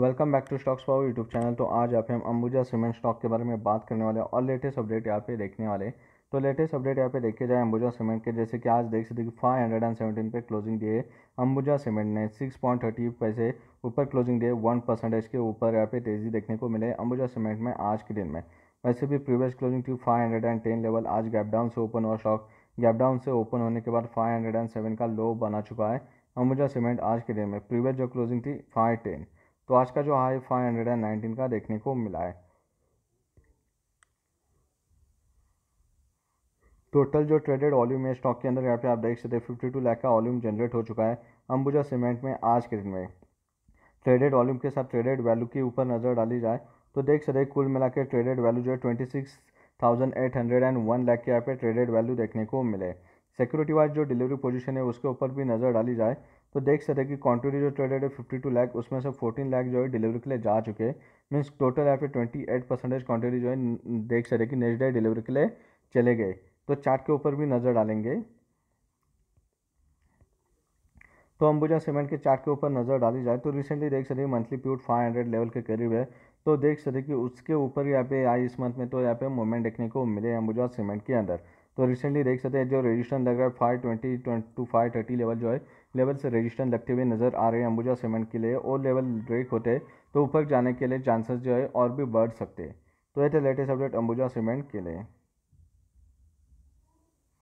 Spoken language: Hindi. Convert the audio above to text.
welcome back to stocks power YouTube channel तो आज आप हम अंबुजा सीमेंट स्टॉक के बारे में बात करने वाले हैं और लेटेस्ट अपडेट यहाँ पे देखने वाले तो लेटेस्ट अपडेट यहाँ पे देखे जाए अंबुजा सीमेंट के जैसे कि आज देख सकते फाइव हंड्रेड एंड सेवेंटीन पे क्लोजिंग दिए अंबुजा सीमेंट ने सिक्स पॉइंट थर्टी पैसे ऊपर क्लोजिंग दिए वन परसेंटेज के ऊपर यहाँ पे तेज़ी देखने को मिले अंबुजा सीमेंट में आज के दिन में वैसे भी प्रीवियस क्लोजिंग थी five hundred and ten level आज गैपडाउन से ओपन हुआ स्टॉक गैपडाउन से ओपन होने के बाद फाइव हंड्रेड एंड सेवन का लो बना चुका है अंबुजा सीमेंट आज के दिन में प्रीवियस जो क्लोजिंग थी फाइव टेन तो आज का जो high five hundred and nineteen का देखने को मिला है टोटल जो ट्रेडेड वॉल्यूम है स्टॉक के अंदर यहाँ पे आप देख सकते हैं फिफ्टी टू लैख का वॉल्यूम जनरेट हो चुका है अंबुजा सीमेंट में आज के दिन में ट्रेडेड वॉल्यूम के साथ ट्रेडेड वैल्यू के ऊपर नज़र डाली जाए तो देख सकते कुल मिला के ट्रेडेड वैल्यू जो है twenty six thousand eight hundred and one lakh के यहाँ पे ट्रेडेड वैल्यू देखने को मिले सिक्योरिटी वाइज जो डिलीवरी पोजीशन है उसके ऊपर भी नज़र डाली जाए तो देख सकते हैं कि क्वांटिटी जो ट्रेडेड है फिफ्टी टू लैख उसमें से फोर्टीन लाख जो है डिलीवरी के लिए जा चुके हैं मीन्स टोटल या फिर ट्वेंटी एट परसेंटेज क्वान्टिटी जो है देख सकते कि नेक्स्ट डे डिलीवरी के लिए चले गए तो चार्ट के ऊपर भी नज़र डालेंगे तो अंबुजा सीमेंट के चार्ट के ऊपर नज़र डाली जाए तो रिसेंटली देख सकते मंथली प्यूट फाइव हंड्रेड लेवल के करीब है तो देख सकते कि उसके ऊपर यहाँ पे आई इस मंथ में तो यहाँ पे मूवमेंट देखने को मिले अंबुजा सीमेंट के अंदर तो रिसेंटली देख सकते हैं जो रजिस्ट्रेशन लग रहा है five twenty two five thirty level जो है लेवल से रजिस्ट्रेशन लगते हुए नज़र आ रहे हैं अंबुजा सीमेंट के लिए और लेवल ब्रेक होते हैं तो ऊपर जाने के लिए चांसेस जो है और भी बढ़ सकते हैं तो ये थे लेटेस्ट अपडेट अंबुजा सीमेंट के लिए